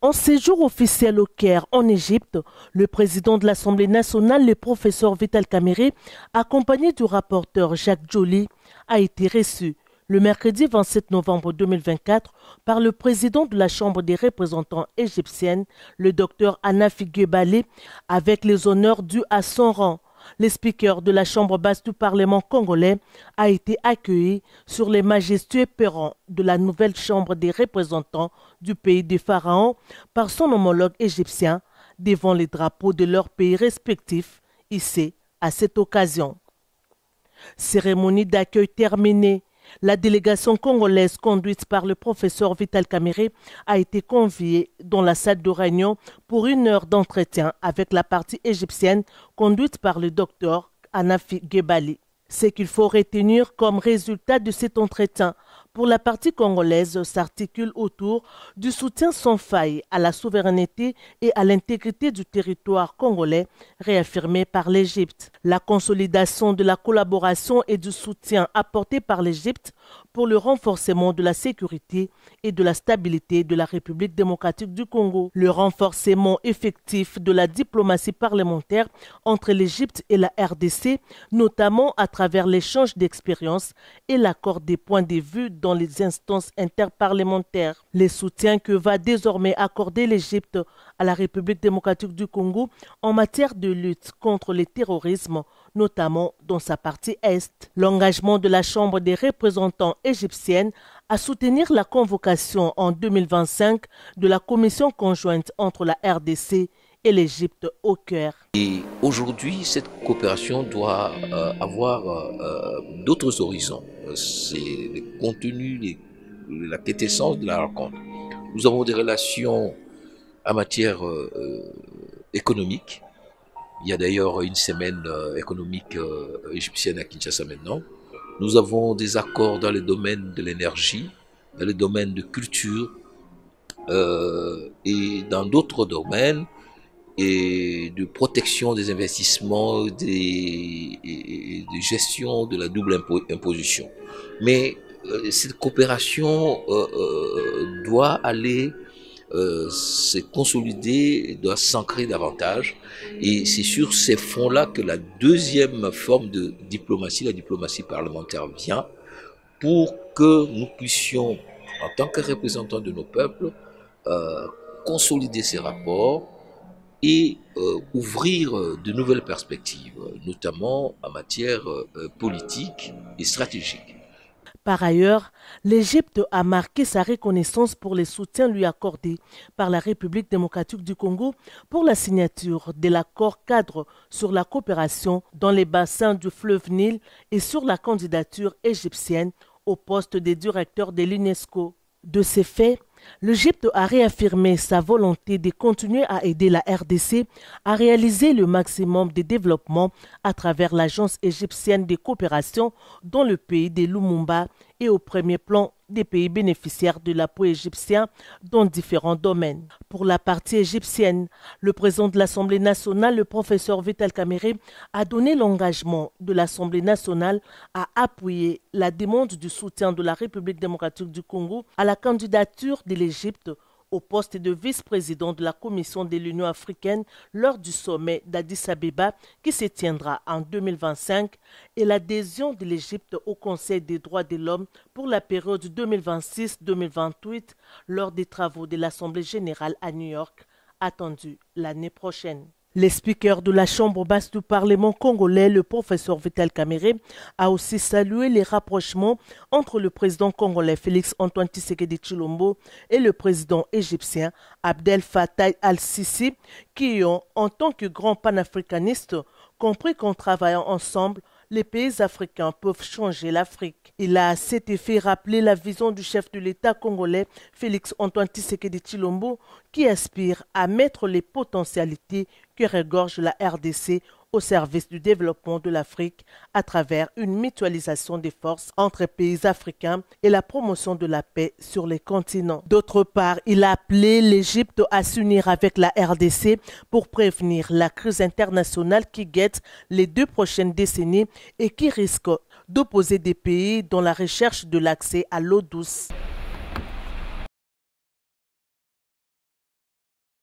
En séjour officiel au Caire, en Égypte, le président de l'Assemblée nationale, le professeur Vital Caméré, accompagné du rapporteur Jacques Joly, a été reçu le mercredi 27 novembre 2024 par le président de la Chambre des représentants égyptienne, le docteur Anna Gebali, avec les honneurs dus à son rang le speaker de la Chambre basse du Parlement congolais a été accueilli sur les majestueux perrons de la nouvelle Chambre des représentants du pays des pharaons par son homologue égyptien devant les drapeaux de leurs pays respectifs, ici à cette occasion. Cérémonie d'accueil terminée, la délégation congolaise conduite par le professeur Vital Kamere a été conviée dans la salle de réunion pour une heure d'entretien avec la partie égyptienne conduite par le docteur Anafi Gebali. Ce qu'il faut retenir comme résultat de cet entretien, pour la partie congolaise s'articule autour du soutien sans faille à la souveraineté et à l'intégrité du territoire congolais réaffirmé par l'Égypte. La consolidation de la collaboration et du soutien apporté par l'Égypte pour le renforcement de la sécurité et de la stabilité de la République démocratique du Congo, le renforcement effectif de la diplomatie parlementaire entre l'Égypte et la RDC, notamment à travers l'échange d'expériences et l'accord des points de vue dans les instances interparlementaires. Les soutiens que va désormais accorder l'Égypte à la République démocratique du Congo en matière de lutte contre le terrorisme notamment dans sa partie Est. L'engagement de la Chambre des représentants égyptienne à soutenir la convocation en 2025 de la commission conjointe entre la RDC et l'Égypte au cœur. Et aujourd'hui, cette coopération doit euh, avoir euh, d'autres horizons. Euh, c'est le contenu, les, la quintessence de la rencontre. Nous avons des relations en matière économique, il y a d'ailleurs une semaine euh, économique euh, égyptienne à Kinshasa maintenant. Nous avons des accords dans le domaine de l'énergie, dans le domaine de culture euh, et dans d'autres domaines et de protection des investissements, des, et de gestion de la double imposition. Mais euh, cette coopération euh, doit aller euh, s'est se consolider, doit s'ancrer davantage. Et c'est sur ces fonds-là que la deuxième forme de diplomatie, la diplomatie parlementaire, vient pour que nous puissions, en tant que représentants de nos peuples, euh, consolider ces rapports et euh, ouvrir de nouvelles perspectives, notamment en matière politique et stratégique. Par ailleurs, l'Égypte a marqué sa reconnaissance pour les soutiens lui accordés par la République démocratique du Congo pour la signature de l'accord cadre sur la coopération dans les bassins du fleuve Nil et sur la candidature égyptienne au poste de directeur de l'UNESCO. De ces faits, L'Égypte a réaffirmé sa volonté de continuer à aider la RDC à réaliser le maximum de développement à travers l'Agence égyptienne de coopération dans le pays des Lumumba et au premier plan des pays bénéficiaires de l'appui égyptien dans différents domaines. Pour la partie égyptienne, le président de l'Assemblée nationale, le professeur Vital Kamere, a donné l'engagement de l'Assemblée nationale à appuyer la demande du soutien de la République démocratique du Congo à la candidature de l'Égypte au poste de vice-président de la Commission de l'Union africaine lors du sommet d'Addis Abeba qui se tiendra en 2025 et l'adhésion de l'Égypte au Conseil des droits de l'homme pour la période 2026-2028 lors des travaux de l'Assemblée générale à New York attendue l'année prochaine. Le speaker de la Chambre basse du Parlement congolais, le professeur Vital Kamere, a aussi salué les rapprochements entre le président congolais Félix Antoine Tshisekedi Chilombo et le président égyptien Abdel Fattah al-Sisi, qui ont, en tant que grand panafricaniste, compris qu'en travaillant ensemble, les pays africains peuvent changer l'Afrique. Il a à cet effet rappelé la vision du chef de l'État congolais, Félix Antoine de Chilombo, qui aspire à mettre les potentialités que regorge la RDC au service du développement de l'Afrique à travers une mutualisation des forces entre pays africains et la promotion de la paix sur les continents. D'autre part, il a appelé l'Égypte à s'unir avec la RDC pour prévenir la crise internationale qui guette les deux prochaines décennies et qui risque d'opposer des pays dans la recherche de l'accès à l'eau douce.